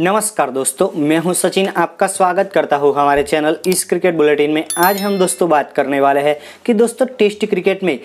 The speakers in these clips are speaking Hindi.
नमस्कार दोस्तों मैं हूं सचिन आपका स्वागत करता हूं हमारे चैनल इस क्रिकेट बुलेटिन में आज हम दोस्तों बात करने वाले हैं कि दोस्तों टेस्ट क्रिकेट में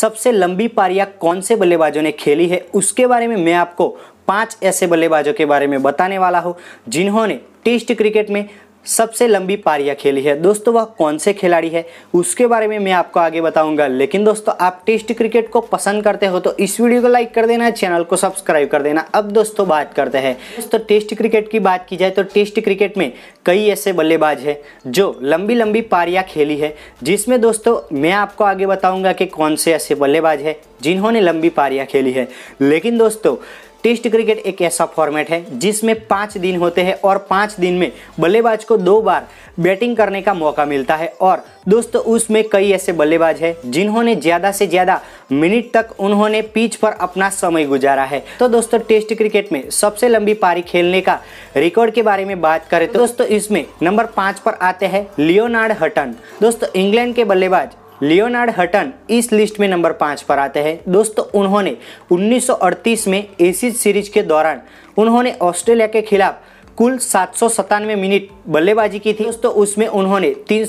सबसे लंबी पारियां कौन से बल्लेबाजों ने खेली है उसके बारे में मैं आपको पांच ऐसे बल्लेबाजों के बारे में बताने वाला हूं जिन्होंने टेस्ट क्रिकेट में सबसे लंबी पारियां खेली है दोस्तों वह कौन से खिलाड़ी है उसके बारे में मैं आपको आगे बताऊंगा लेकिन दोस्तों आप टेस्ट क्रिकेट को पसंद करते हो तो इस वीडियो को लाइक कर देना चैनल को सब्सक्राइब कर देना अब दोस्तों बात करते हैं तो टेस्ट क्रिकेट की बात की जाए तो टेस्ट क्रिकेट में कई ऐसे बल्लेबाज है जो लंबी लंबी पारियाँ खेली है जिसमें दोस्तों मैं आपको आगे बताऊँगा कि कौन से ऐसे बल्लेबाज है जिन्होंने लंबी पारियाँ खेली है लेकिन दोस्तों टेस्ट क्रिकेट एक ऐसा फॉर्मेट है जिसमें पाँच दिन होते हैं और पाँच दिन में बल्लेबाज को दो बार बैटिंग करने का मौका मिलता है और दोस्तों उसमें कई ऐसे बल्लेबाज हैं जिन्होंने ज़्यादा से ज़्यादा मिनट तक उन्होंने पिच पर अपना समय गुजारा है तो दोस्तों टेस्ट क्रिकेट में सबसे लंबी पारी खेलने का रिकॉर्ड के बारे में बात करें तो दोस्तों इसमें नंबर पाँच पर आते हैं लियोनार्ड हटन दोस्तों इंग्लैंड के बल्लेबाज लियोनार्ड हटन इस लिस्ट में नंबर पाँच पर आते हैं दोस्तों उन्होंने 1938 में एसिज सीरीज के दौरान उन्होंने ऑस्ट्रेलिया के खिलाफ कुल सात मिनट बल्लेबाजी की थी दोस्तों उसमें उन्होंने तीन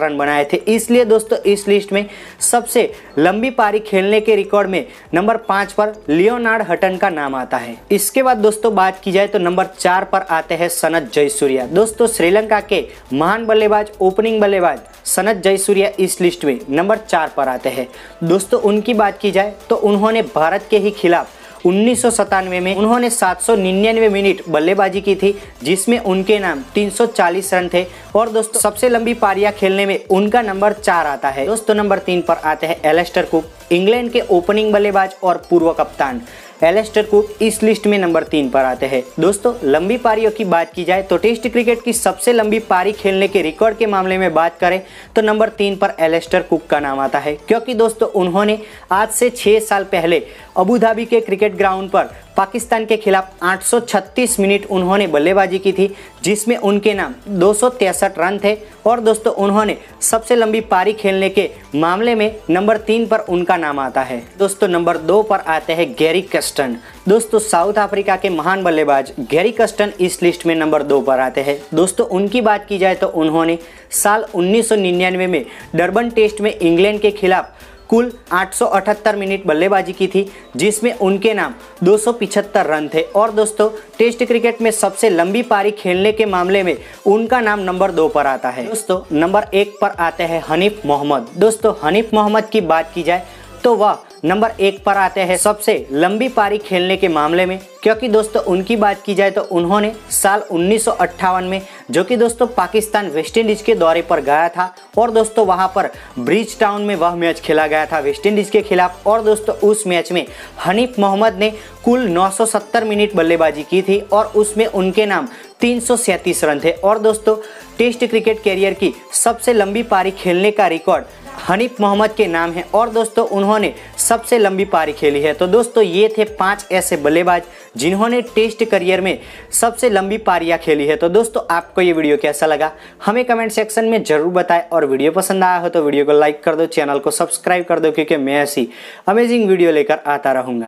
रन बनाए थे इसलिए दोस्तों इस लिस्ट में सबसे लंबी पारी खेलने के रिकॉर्ड में नंबर पांच पर लियोनार्ड हटन का नाम आता है इसके बाद दोस्तों बात की जाए तो नंबर चार पर आते हैं सनत जयसूर्या दोस्तों श्रीलंका के महान बल्लेबाज ओपनिंग बल्लेबाज सनत जयसूर्या इस लिस्ट में नंबर चार पर आते हैं दोस्तों उनकी बात की जाए तो उन्होंने भारत के ही खिलाफ उन्नीस में उन्होंने 799 मिनट बल्लेबाजी की थी जिसमें उनके नाम 340 रन थे और दोस्तों सबसे लंबी पारियां खेलने में उनका नंबर चार आता है दोस्तों नंबर तीन पर आते हैं एलेस्टर कुक इंग्लैंड के ओपनिंग बल्लेबाज और पूर्व कप्तान एलेस्टर कुक इस लिस्ट में नंबर तीन पर आते हैं दोस्तों लंबी पारियों की बात की जाए तो टेस्ट क्रिकेट की सबसे लंबी पारी खेलने के रिकॉर्ड के मामले में बात करें तो नंबर तीन पर एलेस्टर कुक का नाम आता है क्योंकि दोस्तों उन्होंने आज से छः साल पहले अबू धाबी के क्रिकेट ग्राउंड पर पाकिस्तान के खिलाफ 836 मिनट उन्होंने बल्लेबाजी की थी जिसमें उनके नाम दो रन थे और दोस्तों उन्होंने सबसे लंबी पारी खेलने के मामले में नंबर तीन पर उनका नाम आता है दोस्तों नंबर दो पर आते हैं गैरी कस्टन दोस्तों साउथ अफ्रीका के महान बल्लेबाज गैरी कस्टन इस लिस्ट में नंबर दो पर आते हैं दोस्तों उनकी बात की जाए तो उन्होंने साल 1999 में डरबन टेस्ट में इंग्लैंड के खिलाफ कुल 878 मिनट बल्लेबाजी की थी जिसमें उनके नाम दो रन थे और दोस्तों टेस्ट क्रिकेट में सबसे लंबी पारी खेलने के मामले में उनका नाम नंबर दो पर आता है दोस्तों नंबर एक पर आते हैं हनीफ मोहम्मद दोस्तों हनीफ मोहम्मद की बात की जाए तो वह नंबर एक पर आते हैं सबसे लंबी पारी खेलने के मामले में क्योंकि दोस्तों उनकी बात की जाए तो उन्होंने साल उन्नीस में जो कि दोस्तों पाकिस्तान वेस्ट इंडीज के दौरे पर गया था और दोस्तों वहां पर ब्रिज टाउन में वह मैच खेला गया था वेस्ट इंडीज के खिलाफ और दोस्तों उस मैच में हनीफ मोहम्मद ने कुल 970 मिनट बल्लेबाजी की थी और उसमें उनके नाम तीन रन थे और दोस्तों टेस्ट क्रिकेट कैरियर की सबसे लंबी पारी खेलने का रिकॉर्ड हनीफ मोहम्मद के नाम है और दोस्तों उन्होंने सबसे लंबी पारी खेली है तो दोस्तों ये थे पांच ऐसे बल्लेबाज जिन्होंने टेस्ट करियर में सबसे लंबी पारियां खेली है तो दोस्तों आपको ये वीडियो कैसा लगा हमें कमेंट सेक्शन में जरूर बताएं और वीडियो पसंद आया हो तो वीडियो को लाइक कर दो चैनल को सब्सक्राइब कर दो क्योंकि मैं ऐसी अमेजिंग वीडियो लेकर आता रहूँगा